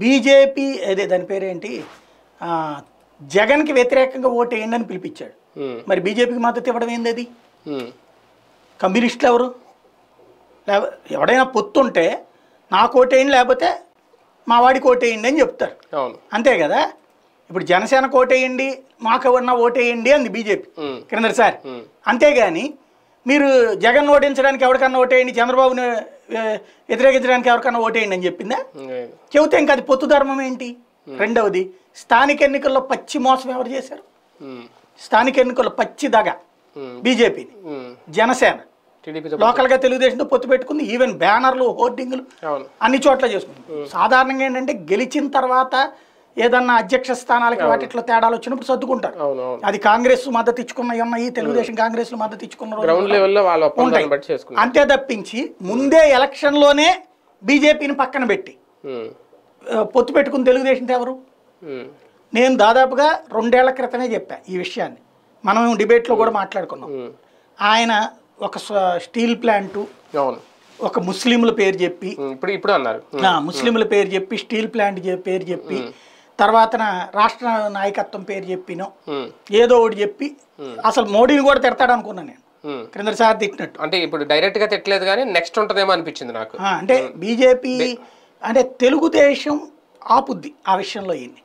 BJP అదే దాని పేరేంటి జగన్కి వ్యతిరేకంగా ఓటు వేయండి అని పిలిపించాడు మరి బీజేపీకి మద్దతు ఇవ్వడం ఏంది అది కమ్యూనిస్టులు ఎవరు ఎవడైనా పొత్తుంటే నాకు ఓటేయండి లేకపోతే మా వాడికి ఓటేయండి అని చెప్తారు అంతే కదా ఇప్పుడు జనసేన కోటేయండి మాకు ఎవరన్నా ఓటేయండి అంది బీజేపీ కిరణ్ సార్ అంతేగాని మీరు జగన్ ఓటించడానికి ఎవరికన్నా ఓటేయండి చంద్రబాబుని వ్యతిరేకించడానికి ఎవరికన్నా ఓటేయండి అని చెప్పిందా చెబితే ఇంకా అది పొత్తు ధర్మం ఏంటి రెండవది స్థానిక ఎన్నికల్లో పచ్చి మోసం ఎవరు చేశారు స్థానిక ఎన్నికల్లో పచ్చి దగ బీజేపీని జనసేన లోకల్గా తెలుగుదేశంతో పొత్తు పెట్టుకుంది ఈవెన్ బ్యానర్లు హోర్డింగ్లు అన్ని చోట్ల చేసుకుంది సాధారణంగా ఏంటంటే గెలిచిన తర్వాత ఏదన్నా అధ్యక్ష స్థానాలకి వాటిట్లో తేడాలు వచ్చినప్పుడు సర్దుకుంటారు అది కాంగ్రెస్ మద్దతు ఇచ్చుకున్న ఉన్నాయి తెలుగుదేశం కాంగ్రెస్ మద్దతు ఇచ్చుకున్న అంతే తప్పించి ముందే ఎలక్షన్ లోనే బీజేపీని పక్కన పెట్టి పొత్తు పెట్టుకుని తెలుగుదేశం ఎవరు నేను దాదాపుగా రెండేళ్ల క్రితమే చెప్పా ఈ విషయాన్ని మనం డిబేట్లో కూడా మాట్లాడుకున్నాం ఆయన ఒక స్టీల్ ప్లాంటు ఒక ముస్లింల పేరు చెప్పి ఇప్పుడు ఇప్పుడు అన్నారు ముస్లింల పేరు చెప్పి స్టీల్ ప్లాంట్ పేరు చెప్పి తర్వాత రాష్ట్ర నాయకత్వం పేరు చెప్పినో ఏదో ఒకటి చెప్పి అసలు మోడీని కూడా తిడతాడు అనుకున్నాను నేను క్రిందసారి తిట్టినట్టు అంటే ఇప్పుడు డైరెక్ట్ గా తిట్టలేదు కానీ నెక్స్ట్ ఉంటదేమో అనిపించింది నాకు అంటే బీజేపీ అంటే తెలుగుదేశం ఆపుద్ది ఆ విషయంలో ఈయన్ని